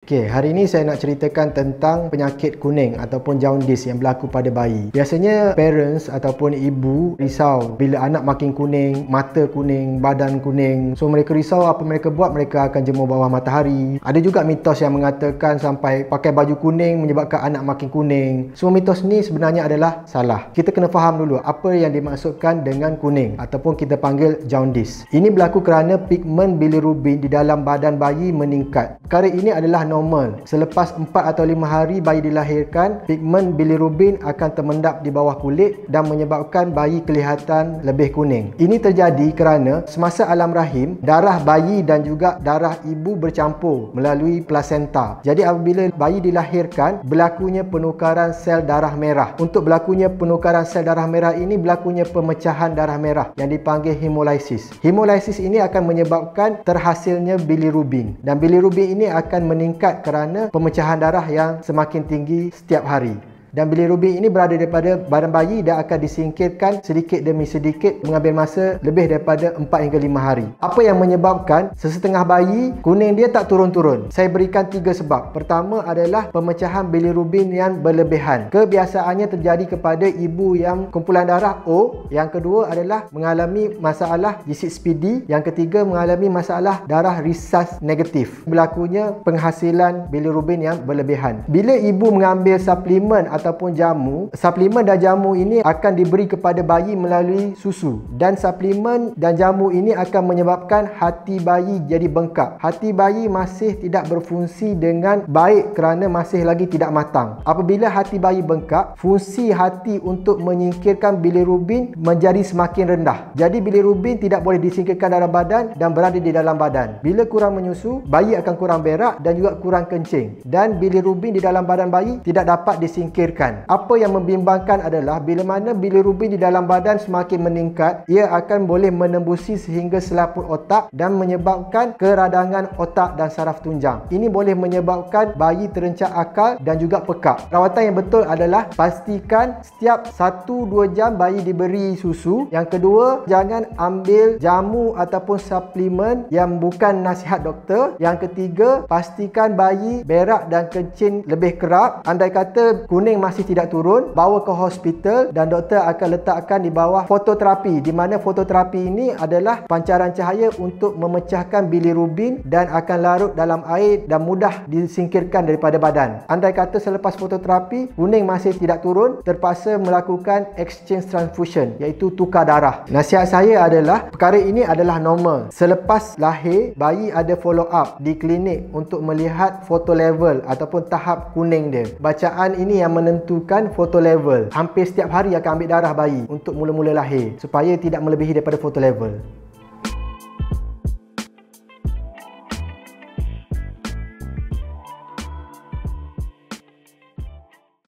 Okay, hari ini saya nak ceritakan tentang penyakit kuning ataupun jaundis yang berlaku pada bayi. Biasanya parents ataupun ibu risau bila anak makin kuning, mata kuning, badan kuning. So mereka risau apa mereka buat, mereka akan jemur bawah matahari. Ada juga mitos yang mengatakan sampai pakai baju kuning menyebabkan anak makin kuning. Semua mitos ni sebenarnya adalah salah. Kita kena faham dulu apa yang dimaksudkan dengan kuning ataupun kita panggil jaundis. Ini berlaku kerana pigmen bilirubin di dalam badan bayi meningkat. Perkara ini adalah normal. Selepas 4 atau 5 hari bayi dilahirkan, pigmen bilirubin akan termendap di bawah kulit dan menyebabkan bayi kelihatan lebih kuning. Ini terjadi kerana semasa alam rahim, darah bayi dan juga darah ibu bercampur melalui plasenta. Jadi apabila bayi dilahirkan, berlakunya penukaran sel darah merah. Untuk berlakunya penukaran sel darah merah ini berlakunya pemecahan darah merah yang dipanggil hemolysis. Hemolysis ini akan menyebabkan terhasilnya bilirubin dan bilirubin ini akan meningkat meningkat kerana pemecahan darah yang semakin tinggi setiap hari. Dan bilirubin ini berada daripada badan bayi dan akan disingkirkan sedikit demi sedikit mengambil masa lebih daripada 4 hingga 5 hari. Apa yang menyebabkan sesetengah bayi kuning dia tak turun-turun? Saya berikan tiga sebab. Pertama adalah pemecahan bilirubin yang berlebihan. Kebiasaannya terjadi kepada ibu yang kumpulan darah O. Yang kedua adalah mengalami masalah gisit speedy. Yang ketiga mengalami masalah darah risas negatif. Berlakunya penghasilan bilirubin yang berlebihan. Bila ibu mengambil suplemen ataupun jamu suplemen dan jamu ini akan diberi kepada bayi melalui susu dan suplemen dan jamu ini akan menyebabkan hati bayi jadi bengkak hati bayi masih tidak berfungsi dengan baik kerana masih lagi tidak matang apabila hati bayi bengkak fungsi hati untuk menyingkirkan bilirubin menjadi semakin rendah jadi bilirubin tidak boleh disingkirkan dalam badan dan berada di dalam badan bila kurang menyusu bayi akan kurang berak dan juga kurang kencing dan bilirubin di dalam badan bayi tidak dapat disingkir dilahirkan. Apa yang membimbangkan adalah bila mana bilirubin di dalam badan semakin meningkat, ia akan boleh menembusi sehingga selaput otak dan menyebabkan keradangan otak dan saraf tunjang. Ini boleh menyebabkan bayi terencak akal dan juga pekak. Rawatan yang betul adalah pastikan setiap 1-2 jam bayi diberi susu. Yang kedua, jangan ambil jamu ataupun suplemen yang bukan nasihat doktor. Yang ketiga, pastikan bayi berak dan kencing lebih kerap. Andai kata kuning masih tidak turun bawa ke hospital dan doktor akan letakkan di bawah fototerapi di mana fototerapi ini adalah pancaran cahaya untuk memecahkan bilirubin dan akan larut dalam air dan mudah disingkirkan daripada badan andai kata selepas fototerapi kuning masih tidak turun terpaksa melakukan exchange transfusion iaitu tukar darah nasihat saya adalah perkara ini adalah normal selepas lahir bayi ada follow up di klinik untuk melihat foto level ataupun tahap kuning dia bacaan ini yang menentukan menentukan foto level. Hampir setiap hari akan ambil darah bayi untuk mula-mula lahir supaya tidak melebihi daripada foto level.